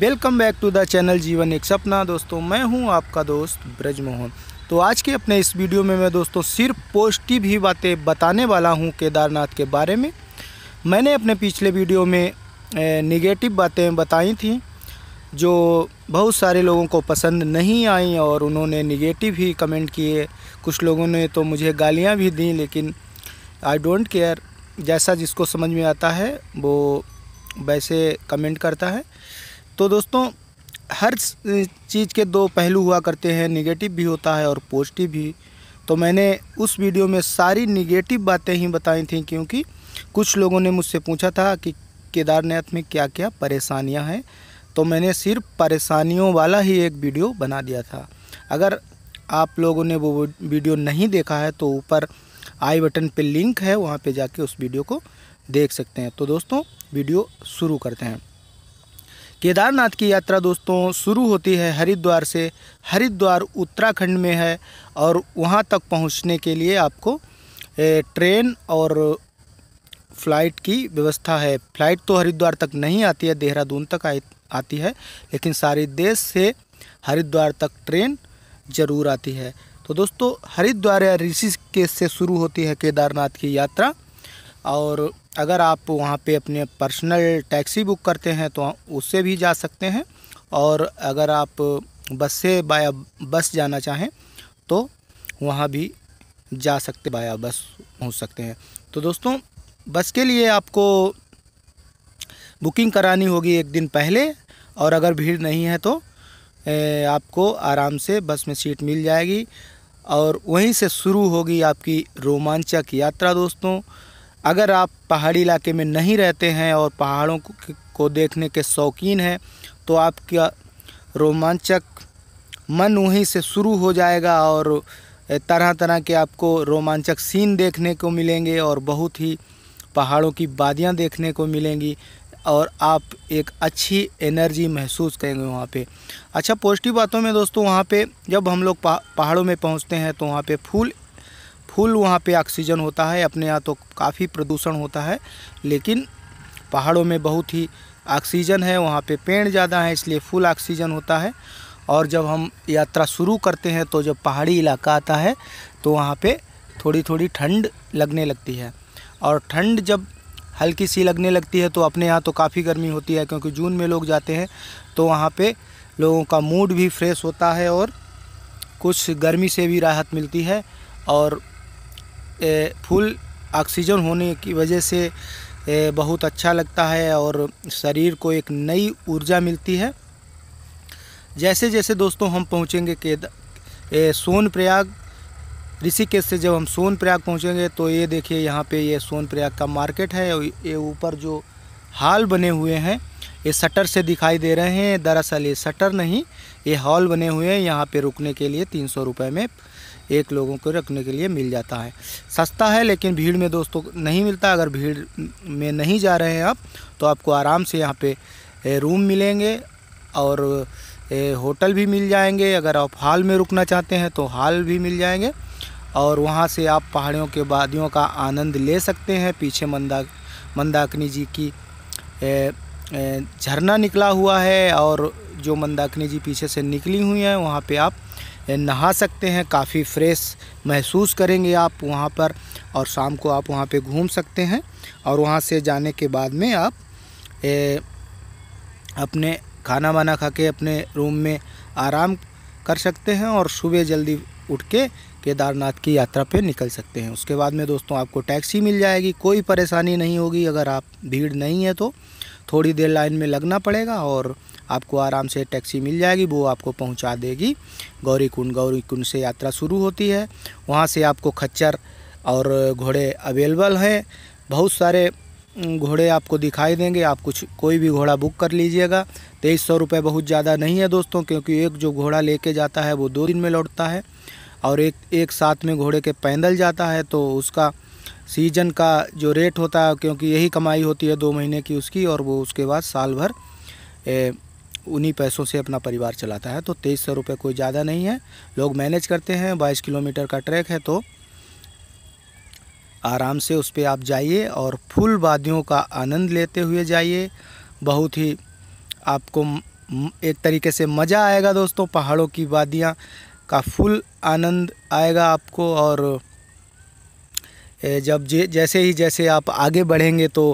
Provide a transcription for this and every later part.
welcome back to the channel Jeevan Ek सपना दोस्तों मैं हूं आपका दोस्त ब्रज मोहन तो आज के अपने इस वीडियो में मैं दोस्तों सिर्फ पॉजिटिव ही बातें बताने वाला हूं केदारनाथ के बारे में मैंने अपने पिछले वीडियो में निगेटिव बातें बताई थी जो बहुत सारे लोगों को पसंद नहीं आई और उन्होंने निगेटिव ही कमेंट किए कुछ लोगों ने तो मुझे गालियाँ भी दी लेकिन आई डोंट केयर जैसा जिसको समझ में आता है वो वैसे कमेंट करता है तो दोस्तों हर चीज़ के दो पहलू हुआ करते हैं निगेटिव भी होता है और पॉजिटिव भी तो मैंने उस वीडियो में सारी निगेटिव बातें ही बताई थी क्योंकि कुछ लोगों ने मुझसे पूछा था कि केदारनाथ में क्या क्या परेशानियां हैं तो मैंने सिर्फ परेशानियों वाला ही एक वीडियो बना दिया था अगर आप लोगों ने वो वीडियो नहीं देखा है तो ऊपर आई बटन पे लिंक है वहाँ पे जाके उस वीडियो को देख सकते हैं तो दोस्तों वीडियो शुरू करते हैं केदारनाथ की यात्रा दोस्तों शुरू होती है हरिद्वार से हरिद्वार उत्तराखंड में है और वहाँ तक पहुँचने के लिए आपको ट्रेन और फ्लाइट की व्यवस्था है फ्लाइट तो हरिद्वार तक नहीं आती है देहरादून तक आ, आती है लेकिन सारे देश से हरिद्वार तक ट्रेन ज़रूर आती है तो दोस्तों हरिद्वार या ऋषिकेश से शुरू होती है केदारनाथ की यात्रा और अगर आप वहाँ पे अपने पर्सनल टैक्सी बुक करते हैं तो उससे भी जा सकते हैं और अगर आप बस से बाया बस जाना चाहें तो वहाँ भी जा सकते बाया बस पहुँच सकते हैं तो दोस्तों बस के लिए आपको बुकिंग करानी होगी एक दिन पहले और अगर भीड़ नहीं है तो ए, आपको आराम से बस में सीट मिल जाएगी और वहीं से शुरू होगी आपकी रोमांचक यात्रा दोस्तों अगर आप पहाड़ी इलाके में नहीं रहते हैं और पहाड़ों को देखने के शौकीन हैं तो आपका रोमांचक मन वहीं से शुरू हो जाएगा और तरह तरह के आपको रोमांचक सीन देखने को मिलेंगे और बहुत ही पहाड़ों की वादियाँ देखने को मिलेंगी और आप एक अच्छी एनर्जी महसूस करेंगे वहाँ पे अच्छा पॉजिटिव बातों में दोस्तों वहाँ पे जब हम लोग पहाड़ों में पहुँचते हैं तो वहाँ पे फूल फुल वहाँ पे ऑक्सीजन होता है अपने यहाँ तो काफ़ी प्रदूषण होता है लेकिन पहाड़ों में बहुत ही ऑक्सीजन है वहाँ पे पेड़ ज़्यादा हैं इसलिए फुल ऑक्सीजन होता है और जब हम यात्रा शुरू करते हैं तो जब पहाड़ी इलाका आता है तो वहाँ पे थोड़ी थोड़ी ठंड लगने लगती है और ठंड जब हल्की सी लगने लगती है तो अपने यहाँ तो काफ़ी गर्मी होती है क्योंकि जून में लोग जाते हैं तो वहाँ पर लोगों का मूड भी फ्रेश होता है और कुछ गर्मी से भी राहत मिलती है और फुल ऑक्सीजन होने की वजह से बहुत अच्छा लगता है और शरीर को एक नई ऊर्जा मिलती है जैसे जैसे दोस्तों हम पहुँचेंगे के सोन प्रयाग ऋषिकेश से जब हम सोन प्रयाग पहुँचेंगे तो ये देखिए यहाँ पे ये सोन प्रयाग का मार्केट है और ये ऊपर जो हाल बने हुए हैं ये शटर से दिखाई दे रहे हैं दरअसल ये शटर नहीं ये हॉल बने हुए हैं यहाँ पे रुकने के लिए तीन सौ रुपये में एक लोगों को रखने के लिए मिल जाता है सस्ता है लेकिन भीड़ में दोस्तों नहीं मिलता अगर भीड़ में नहीं जा रहे हैं आप तो आपको आराम से यहाँ पे रूम मिलेंगे और होटल भी मिल जाएंगे अगर आप हाल में रुकना चाहते हैं तो हाल भी मिल जाएंगे और वहाँ से आप पहाड़ियों के वादियों का आनंद ले सकते हैं पीछे मंदा मंदाकिनी जी की झरना निकला हुआ है और जो मंदाकिनी जी पीछे से निकली हुई हैं वहाँ पे आप नहा सकते हैं काफ़ी फ्रेश महसूस करेंगे आप वहाँ पर और शाम को आप वहाँ पे घूम सकते हैं और वहाँ से जाने के बाद में आप ए, अपने खाना वाना खा के अपने रूम में आराम कर सकते हैं और सुबह जल्दी उठ के केदारनाथ की यात्रा पे निकल सकते हैं उसके बाद में दोस्तों आपको टैक्सी मिल जाएगी कोई परेशानी नहीं होगी अगर आप भीड़ नहीं है तो थोड़ी देर लाइन में लगना पड़ेगा और आपको आराम से टैक्सी मिल जाएगी वो आपको पहुंचा देगी गौरी कुंड गौरी कुंड से यात्रा शुरू होती है वहाँ से आपको खच्चर और घोड़े अवेलेबल हैं बहुत सारे घोड़े आपको दिखाई देंगे आप कुछ कोई भी घोड़ा बुक कर लीजिएगा तेईस सौ रुपये बहुत ज़्यादा नहीं है दोस्तों क्योंकि एक जो घोड़ा लेके जाता है वो दो दिन में लौटता है और एक एक साथ में घोड़े के पैदल जाता है तो उसका सीजन का जो रेट होता है क्योंकि यही कमाई होती है दो महीने की उसकी और वो उसके बाद साल भर उन्हीं पैसों से अपना परिवार चलाता है तो तेईस सौ रुपये कोई ज़्यादा नहीं है लोग मैनेज करते हैं बाईस किलोमीटर का ट्रैक है तो आराम से उस पर आप जाइए और फुल वादियों का आनंद लेते हुए जाइए बहुत ही आपको एक तरीके से मज़ा आएगा दोस्तों पहाड़ों की वादियाँ का फुल आनंद आएगा आपको और जब जैसे ही जैसे आप आगे बढ़ेंगे तो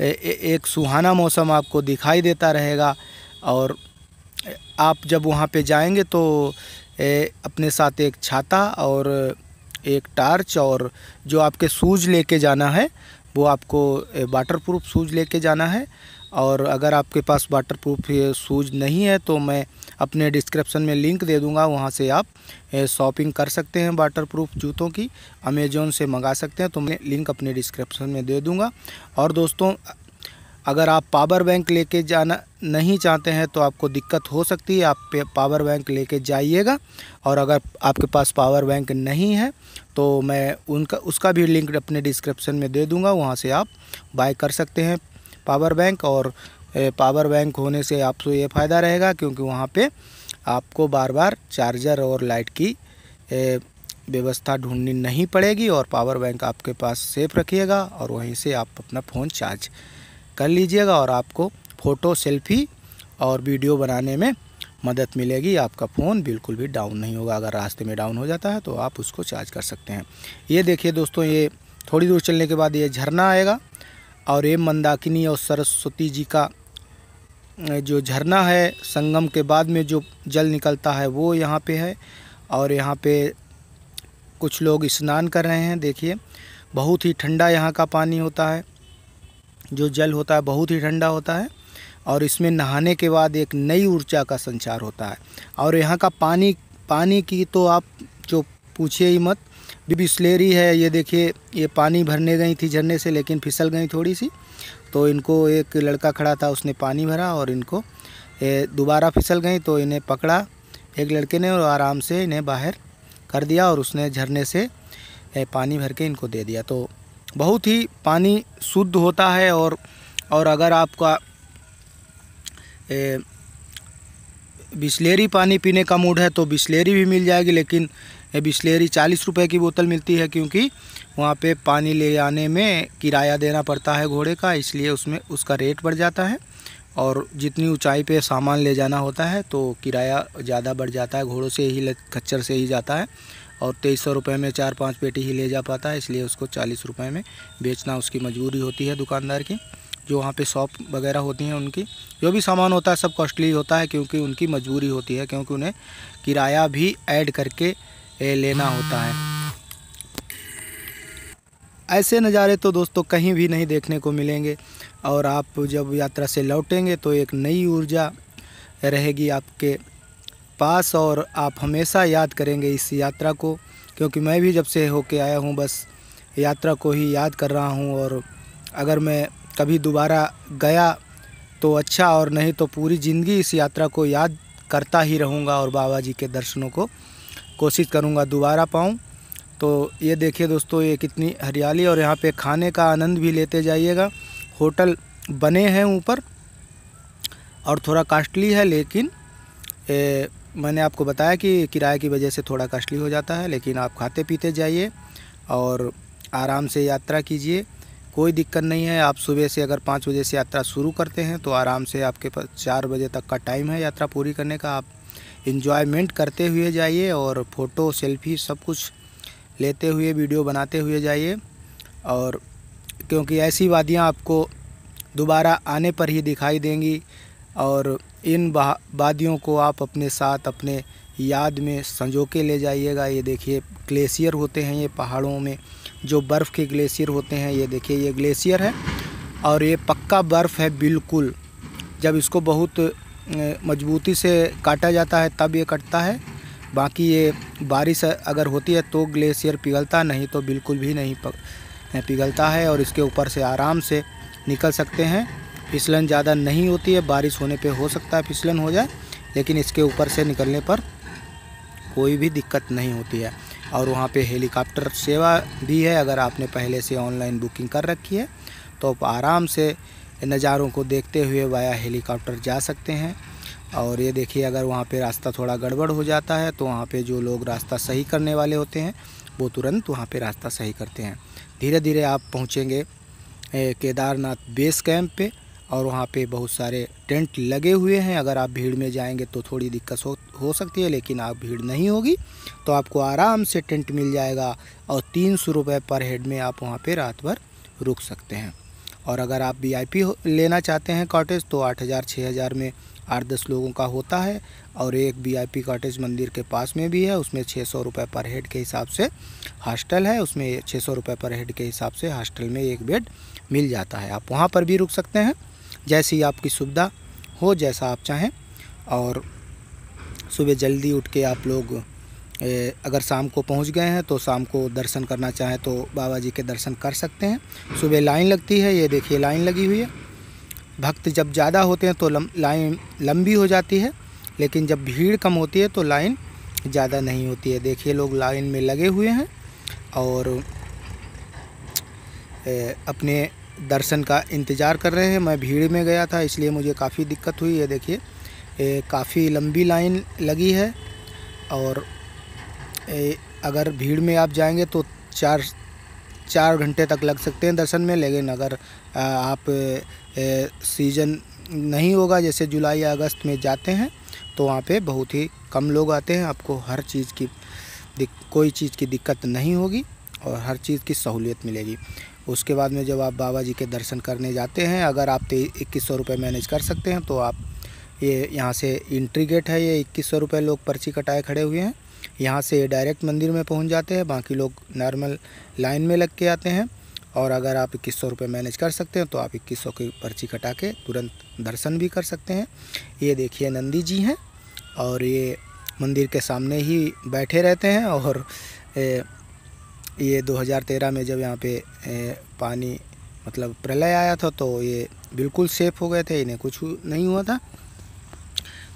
एक सुहाना मौसम आपको दिखाई देता रहेगा और आप जब वहाँ पे जाएंगे तो अपने साथ एक छाता और एक टार्च और जो आपके शूज़ लेके जाना है वो आपको वाटर प्रूफ शूज़ लेके जाना है और अगर आपके पास वाटर प्रूफ शूज़ नहीं है तो मैं अपने डिस्क्रिप्शन में लिंक दे दूँगा वहाँ से आप शॉपिंग कर सकते हैं वाटरप्रूफ जूतों की अमेजोन से मंगा सकते हैं तो मैं लिंक अपने डिस्क्रिप्शन में दे दूँगा और दोस्तों अगर आप पावर बैंक लेके जाना नहीं चाहते हैं तो आपको दिक्कत हो सकती है आप पावर बैंक लेके जाइएगा और अगर आपके पास पावर बैंक नहीं है तो मैं उनका उसका भी लिंक अपने डिस्क्रिप्शन में दे दूंगा वहाँ से आप बाय कर सकते हैं पावर बैंक और पावर बैंक होने से आपको ये फ़ायदा रहेगा क्योंकि वहाँ पे आपको बार बार चार्जर और लाइट की व्यवस्था ढूंढनी नहीं पड़ेगी और पावर बैंक आपके पास सेफ रखिएगा और वहीं से आप अपना फ़ोन चार्ज कर लीजिएगा और आपको फ़ोटो सेल्फी और वीडियो बनाने में मदद मिलेगी आपका फ़ोन बिल्कुल भी डाउन नहीं होगा अगर रास्ते में डाउन हो जाता है तो आप उसको चार्ज कर सकते हैं ये देखिए दोस्तों ये थोड़ी दूर चलने के बाद ये झरना आएगा और ये मंदाकिनी और सरस्वती जी का जो झरना है संगम के बाद में जो जल निकलता है वो यहाँ पे है और यहाँ पे कुछ लोग स्नान कर रहे हैं देखिए बहुत ही ठंडा यहाँ का पानी होता है जो जल होता है बहुत ही ठंडा होता है और इसमें नहाने के बाद एक नई ऊर्जा का संचार होता है और यहाँ का पानी पानी की तो आप जो पूछिए ही मत बिबिसलेरी है ये देखिए ये पानी भरने गई थी झरने से लेकिन फिसल गई थोड़ी सी तो इनको एक लड़का खड़ा था उसने पानी भरा और इनको दोबारा फिसल गई तो इन्हें पकड़ा एक लड़के ने और आराम से इन्हें बाहर कर दिया और उसने झरने से पानी भर के इनको दे दिया तो बहुत ही पानी शुद्ध होता है और और अगर आपका बिस्लेरी पानी पीने का मूड है तो बिस्लेरी भी मिल जाएगी लेकिन बिस्लेरी चालीस रुपये की बोतल मिलती है क्योंकि वहाँ पे पानी ले आने में किराया देना पड़ता है घोड़े का इसलिए उसमें उसका रेट बढ़ जाता है और जितनी ऊंचाई पे सामान ले जाना होता है तो किराया ज़्यादा बढ़ जाता है घोड़ों से ही खच्चर से ही जाता है और तेईस सौ रुपये में चार पाँच पेटी ही ले जा पाता है इसलिए उसको चालीस रुपये में बेचना उसकी मजबूरी होती है दुकानदार की जो वहाँ पे शॉप वगैरह होती हैं उनकी जो भी सामान होता है सब कॉस्टली होता है क्योंकि उनकी मजबूरी होती है क्योंकि उन्हें किराया भी ऐड करके लेना होता है ऐसे नज़ारे तो दोस्तों कहीं भी नहीं देखने को मिलेंगे और आप जब यात्रा से लौटेंगे तो एक नई ऊर्जा रहेगी आपके पास और आप हमेशा याद करेंगे इस यात्रा को क्योंकि मैं भी जब से होके आया हूँ बस यात्रा को ही याद कर रहा हूँ और अगर मैं कभी दोबारा गया तो अच्छा और नहीं तो पूरी ज़िंदगी इस यात्रा को याद करता ही रहूँगा और बाबा जी के दर्शनों को कोशिश करूँगा दोबारा पाऊँ तो ये देखिए दोस्तों ये कितनी हरियाली और यहाँ पे खाने का आनंद भी लेते जाइएगा होटल बने हैं ऊपर और थोड़ा कास्टली है लेकिन ए, मैंने आपको बताया कि किराए की वजह से थोड़ा कास्टली हो जाता है लेकिन आप खाते पीते जाइए और आराम से यात्रा कीजिए कोई दिक्कत नहीं है आप सुबह से अगर पाँच बजे से यात्रा शुरू करते हैं तो आराम से आपके पास चार बजे तक का टाइम है यात्रा पूरी करने का आप इन्जॉयमेंट करते हुए जाइए और फ़ोटो सेल्फी सब कुछ लेते हुए वीडियो बनाते हुए जाइए और क्योंकि ऐसी वादियाँ आपको दोबारा आने पर ही दिखाई देंगी और इन वादियों को आप अपने साथ अपने याद में संजो के ले जाइएगा ये देखिए ग्लेशियर होते हैं ये पहाड़ों में जो बर्फ़ के ग्लेशियर होते हैं ये देखिए ये ग्लेशियर है और ये पक्का बर्फ़ है बिल्कुल जब इसको बहुत मजबूती से काटा जाता है तब ये कटता है बाकी ये बारिश अगर होती है तो ग्लेशियर पिघलता नहीं तो बिल्कुल भी नहीं पिघलता है और इसके ऊपर से आराम से निकल सकते हैं फिसलन ज़्यादा नहीं होती है बारिश होने पे हो सकता है फिसलन हो जाए लेकिन इसके ऊपर से निकलने पर कोई भी दिक्कत नहीं होती है और वहाँ पे हेलीकॉप्टर सेवा भी है अगर आपने पहले से ऑनलाइन बुकिंग कर रखी है तो आप आराम से नज़ारों को देखते हुए वाया हेलीकॉप्टर जा सकते हैं और ये देखिए अगर वहाँ पे रास्ता थोड़ा गड़बड़ हो जाता है तो वहाँ पे जो लोग रास्ता सही करने वाले होते हैं वो तुरंत वहाँ पे रास्ता सही करते हैं धीरे धीरे आप पहुँचेंगे केदारनाथ बेस कैंप पे और वहाँ पे बहुत सारे टेंट लगे हुए हैं अगर आप भीड़ में जाएंगे तो थोड़ी दिक्कत हो हो सकती है लेकिन आप भीड़ नहीं होगी तो आपको आराम से टेंट मिल जाएगा और तीन सौ रुपये पर हेड में आप वहाँ पर रात भर रुक सकते हैं और अगर आप वी लेना चाहते हैं कॉटेज तो आठ हज़ार छः हज़ार में आठ दस लोगों का होता है और एक वी कॉटेज मंदिर के पास में भी है उसमें छः सौ रुपये पर हेड के हिसाब से हॉस्टल है उसमें छः सौ रुपये पर हेड के हिसाब से हॉस्टल में एक बेड मिल जाता है आप वहाँ पर भी रुक सकते हैं जैसी आपकी सुविधा हो जैसा आप चाहें और सुबह जल्दी उठ के आप लोग अगर शाम को पहुंच गए हैं तो शाम को दर्शन करना चाहें तो बाबा जी के दर्शन कर सकते हैं सुबह लाइन लगती है ये देखिए लाइन लगी हुई है भक्त जब ज़्यादा होते हैं तो लाइन लंबी हो जाती है लेकिन जब भीड़ कम होती है तो लाइन ज़्यादा नहीं होती है देखिए लोग लाइन में लगे हुए हैं और अपने दर्शन का इंतज़ार कर रहे हैं मैं भीड़ में गया था इसलिए मुझे काफ़ी दिक्कत हुई है देखिए काफ़ी लंबी लाइन लगी है और अगर भीड़ में आप जाएंगे तो चार चार घंटे तक लग सकते हैं दर्शन में लेकिन अगर आप सीज़न नहीं होगा जैसे जुलाई या अगस्त में जाते हैं तो वहाँ पे बहुत ही कम लोग आते हैं आपको हर चीज़ की कोई चीज़ की दिक्कत नहीं होगी और हर चीज़ की सहूलियत मिलेगी उसके बाद में जब आप बाबा जी के दर्शन करने जाते हैं अगर आप इक्कीस सौ रुपये मैनेज कर सकते हैं तो आप ये यहाँ से इंट्री गेट है ये इक्कीस सौ रुपये लोग पर्ची कटाए खड़े हुए हैं यहाँ से डायरेक्ट मंदिर में पहुँच जाते हैं बाकी लोग नॉर्मल लाइन में लग के आते हैं और अगर आप इक्कीस सौ रुपये मैनेज कर सकते हैं तो आप इक्कीस सौ की पर्ची कटा के तुरंत दर्शन भी कर सकते हैं ये देखिए नंदी जी हैं और ये मंदिर के सामने ही बैठे रहते हैं और ये 2013 में जब यहाँ पे पानी मतलब प्रलय आया था तो ये बिल्कुल सेफ़ हो गए थे इन्हें कुछ नहीं हुआ था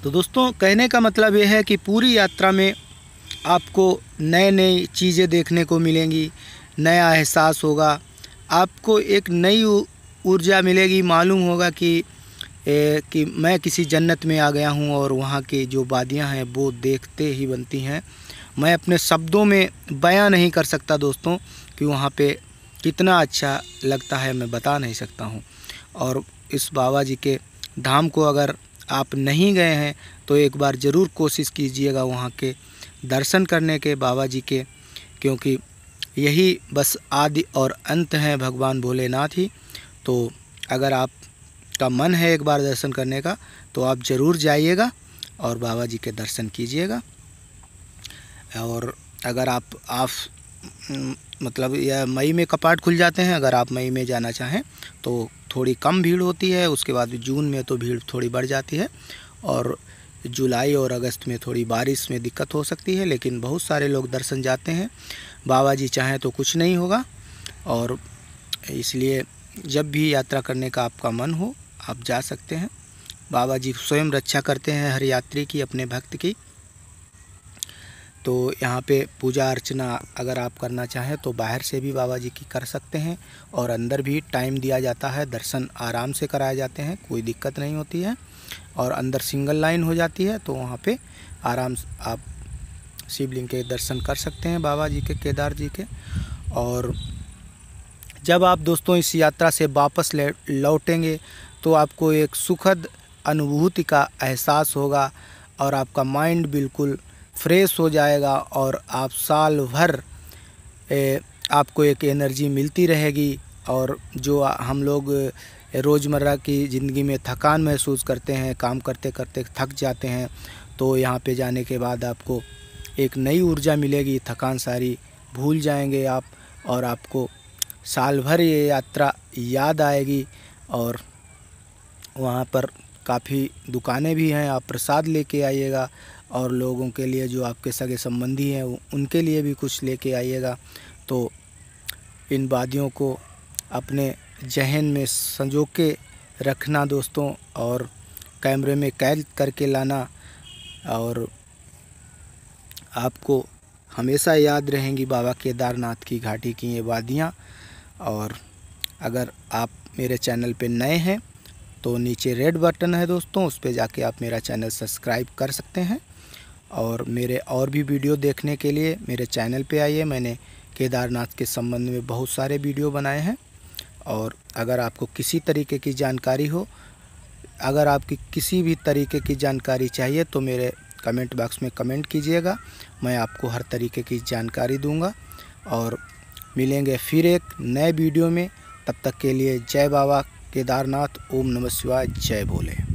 तो दोस्तों कहने का मतलब ये है कि पूरी यात्रा में आपको नए नए चीज़ें देखने को मिलेंगी नया एहसास होगा आपको एक नई ऊर्जा मिलेगी मालूम होगा कि ए, कि मैं किसी जन्नत में आ गया हूँ और वहाँ के जो वादियाँ हैं वो देखते ही बनती हैं मैं अपने शब्दों में बयां नहीं कर सकता दोस्तों कि वहाँ पे कितना अच्छा लगता है मैं बता नहीं सकता हूँ और इस बाबा जी के धाम को अगर आप नहीं गए हैं तो एक बार ज़रूर कोशिश कीजिएगा वहाँ के दर्शन करने के बाबा जी के क्योंकि यही बस आदि और अंत हैं भगवान भोलेनाथ ही तो अगर आप का मन है एक बार दर्शन करने का तो आप ज़रूर जाइएगा और बाबा जी के दर्शन कीजिएगा और अगर आप आप मतलब यह मई में कपाट खुल जाते हैं अगर आप मई में जाना चाहें तो थोड़ी कम भीड़ होती है उसके बाद जून में तो भीड़ थोड़ी बढ़ जाती है और जुलाई और अगस्त में थोड़ी बारिश में दिक्कत हो सकती है लेकिन बहुत सारे लोग दर्शन जाते हैं बाबा जी चाहें तो कुछ नहीं होगा और इसलिए जब भी यात्रा करने का आपका मन हो आप जा सकते हैं बाबा जी स्वयं रक्षा करते हैं हर यात्री की अपने भक्त की तो यहाँ पे पूजा अर्चना अगर आप करना चाहें तो बाहर से भी बाबा जी की कर सकते हैं और अंदर भी टाइम दिया जाता है दर्शन आराम से कराए जाते हैं कोई दिक्कत नहीं होती है और अंदर सिंगल लाइन हो जाती है तो वहाँ पे आराम से आप शिवलिंग के दर्शन कर सकते हैं बाबा जी के केदार जी के और जब आप दोस्तों इस यात्रा से वापस लौटेंगे तो आपको एक सुखद अनुभूति का एहसास होगा और आपका माइंड बिल्कुल फ्रेश हो जाएगा और आप साल भर ए, आपको एक एनर्जी मिलती रहेगी और जो हम लोग रोज़मर्रा की ज़िंदगी में थकान महसूस करते हैं काम करते करते थक जाते हैं तो यहाँ पे जाने के बाद आपको एक नई ऊर्जा मिलेगी थकान सारी भूल जाएंगे आप और आपको साल भर ये यात्रा याद आएगी और वहाँ पर काफ़ी दुकानें भी हैं आप प्रसाद लेके आइएगा और लोगों के लिए जो आपके सगे संबंधी हैं उनके लिए भी कुछ लेके आइएगा तो इन वादियों को अपने जहन में संजो के रखना दोस्तों और कैमरे में कैद करके लाना और आपको हमेशा याद रहेंगी बाबा केदारनाथ की घाटी की ये वादियाँ और अगर आप मेरे चैनल पे नए हैं तो नीचे रेड बटन है दोस्तों उस पर जाके आप मेरा चैनल सब्सक्राइब कर सकते हैं और मेरे और भी वीडियो देखने के लिए मेरे चैनल पे आइए मैंने केदारनाथ के संबंध में बहुत सारे वीडियो बनाए हैं और अगर आपको किसी तरीके की जानकारी हो अगर आपकी किसी भी तरीके की जानकारी चाहिए तो मेरे कमेंट बॉक्स में कमेंट कीजिएगा मैं आपको हर तरीके की जानकारी दूंगा और मिलेंगे फिर एक नए वीडियो में तब तक के लिए जय बाबा केदारनाथ ओम नमः शिवाय जय भोले